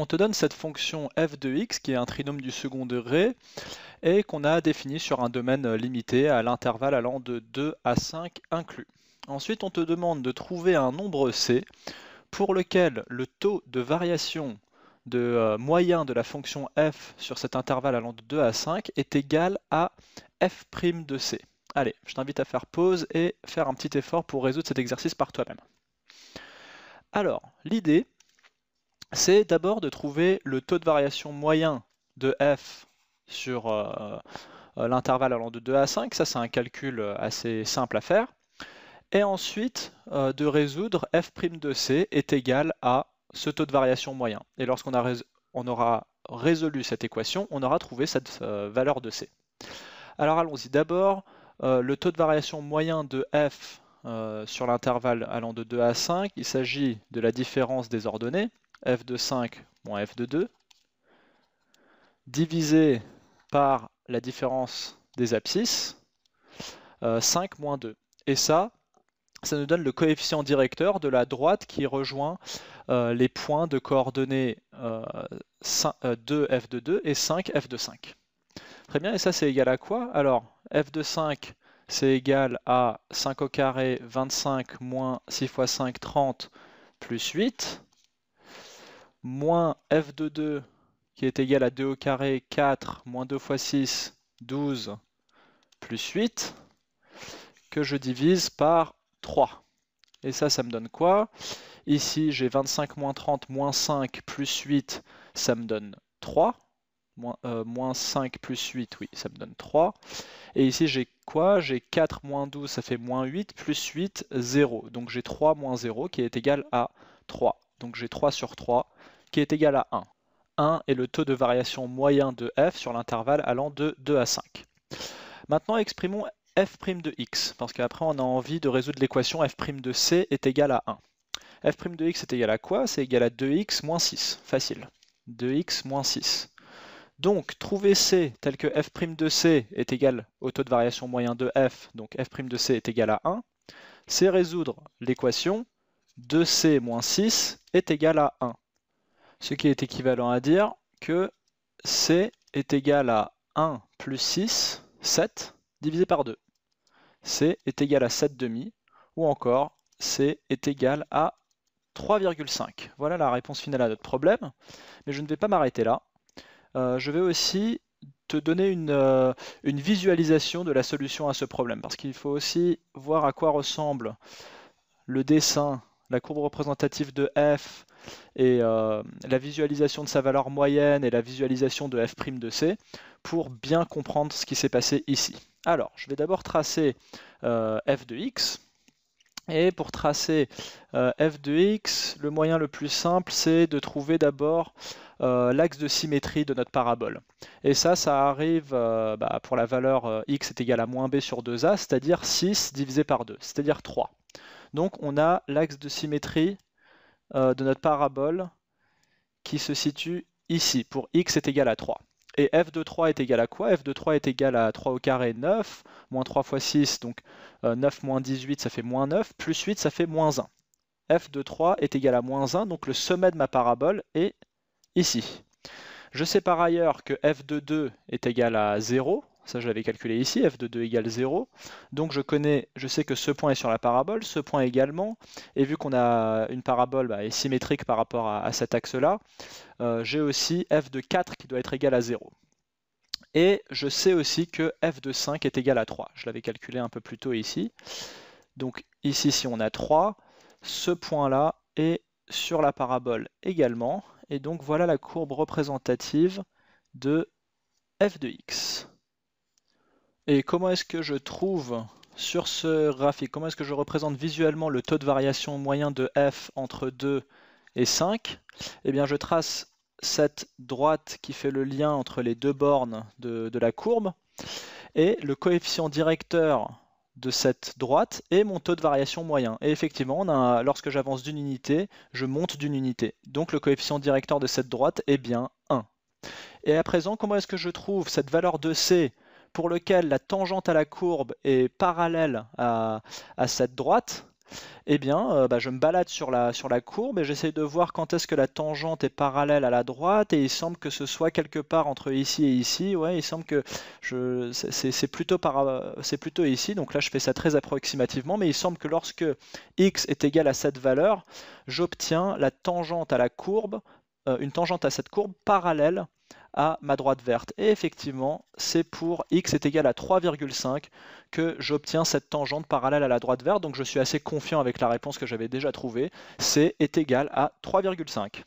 on te donne cette fonction f de x qui est un trinôme du second degré et qu'on a défini sur un domaine limité à l'intervalle allant de 2 à 5 inclus. Ensuite, on te demande de trouver un nombre c pour lequel le taux de variation de euh, moyen de la fonction f sur cet intervalle allant de 2 à 5 est égal à f' de c. Allez, je t'invite à faire pause et faire un petit effort pour résoudre cet exercice par toi-même. Alors, l'idée, c'est d'abord de trouver le taux de variation moyen de f sur euh, euh, l'intervalle allant de 2 à 5, ça c'est un calcul euh, assez simple à faire, et ensuite de résoudre f' de c est égal à ce taux de variation moyen. Et lorsqu'on aura résolu cette équation, on aura trouvé cette valeur de c. Alors allons-y, d'abord le taux de variation moyen de f sur l'intervalle allant de 2 à 5, il s'agit de la différence des ordonnées, f de 5 moins f de 2, divisé par la différence des abscisses, 5 euh, moins 2. Et ça, ça nous donne le coefficient directeur de la droite qui rejoint euh, les points de coordonnées 2 euh, f de 2 et 5 f de 5. Très bien, et ça c'est égal à quoi Alors, f de 5 c'est égal à 5 au carré, 25 moins 6 fois 5, 30 plus 8 moins f de 2 qui est égal à 2 au carré, 4, moins 2 fois 6, 12, plus 8, que je divise par 3. Et ça, ça me donne quoi Ici, j'ai 25 moins 30 moins 5 plus 8, ça me donne 3. Moins, 5 euh, plus 8, oui, ça me donne 3. Et ici, j'ai quoi J'ai 4 moins 12, ça fait moins 8, plus 8, 0. Donc j'ai 3 moins 0 qui est égal à 3 donc j'ai 3 sur 3, qui est égal à 1. 1 est le taux de variation moyen de f sur l'intervalle allant de 2 à 5. Maintenant, exprimons f' de x, parce qu'après on a envie de résoudre l'équation f' de c est égal à 1. f' de x est égal à quoi C'est égal à 2x moins 6, facile. 2x moins 6. Donc, trouver c tel que f' de c est égal au taux de variation moyen de f, donc f' de c est égal à 1, c'est résoudre l'équation 2c moins 6 est égal à 1. Ce qui est équivalent à dire que C est égal à 1 plus 6, 7, divisé par 2. C est égal à 7 demi, ou encore C est égal à 3,5. Voilà la réponse finale à notre problème, mais je ne vais pas m'arrêter là. Euh, je vais aussi te donner une, euh, une, visualisation de la solution à ce problème, parce qu'il faut aussi voir à quoi ressemble le dessin la courbe représentative de f et euh, la visualisation de sa valeur moyenne et la visualisation de f' de c pour bien comprendre ce qui s'est passé ici. Alors, je vais d'abord tracer euh, f de x. Et pour tracer euh, f de x, le moyen le plus simple, c'est de trouver d'abord l'axe de symétrie de notre parabole. Et ça, ça arrive bah, pour la valeur x est égale à moins b sur 2a, c'est-à-dire 6 divisé par 2, c'est-à-dire 3. Donc on a l'axe de symétrie euh, de notre parabole qui se situe ici, pour x est égal à 3. Et f de 3 est égal à quoi f de 3 est égal à 3 au carré, 9, moins 3 fois 6, donc 9 euh, moins 18, ça fait moins 9, plus 8, ça fait moins 1. f de 3 est égal à moins 1, donc le sommet de ma parabole est ici. Je sais par ailleurs que f de 2 est égal à 0, ça, je l'avais calculé ici, f de 2 égale 0. Donc je connais, je sais que ce point est sur la parabole, ce point également. Et vu qu'on a une parabole bah, est symétrique par rapport à, cet axe-là, euh, j'ai aussi f de 4 qui doit être égal à 0. Et je sais aussi que f de 5 est égal à 3. Je l'avais calculé un peu plus tôt ici. Donc ici, si on a 3, ce point-là est sur la parabole également. Et donc voilà la courbe représentative de f de x. Et comment est-ce que je trouve sur ce graphique, comment est-ce que je représente visuellement le taux de variation moyen de f entre 2 et 5 Eh bien, je trace cette droite qui fait le lien entre les deux bornes de, la courbe et le coefficient directeur de cette droite est mon taux de variation moyen. Et effectivement, lorsque j'avance d'une unité, je monte d'une unité. Donc le coefficient directeur de cette droite est bien 1. Et à présent, comment est-ce que je trouve cette valeur de C pour lequel la tangente à la courbe est parallèle à, cette droite, eh bien, euh, bah, je me balade sur la, sur la courbe et j'essaye de voir quand est-ce que la tangente est parallèle à la droite et il semble que ce soit quelque part entre ici et ici. Ouais, il semble que je, c'est, plutôt euh, c'est plutôt ici. Donc là, je fais ça très approximativement, mais il semble que lorsque x est égal à cette valeur, j'obtiens la tangente à la courbe, euh, une tangente à cette courbe parallèle à ma droite verte. Et effectivement, c'est pour x est égal à 3,5 que j'obtiens cette tangente parallèle à la droite verte. Donc je suis assez confiant avec la réponse que j'avais déjà trouvée. C est égal à 3,5.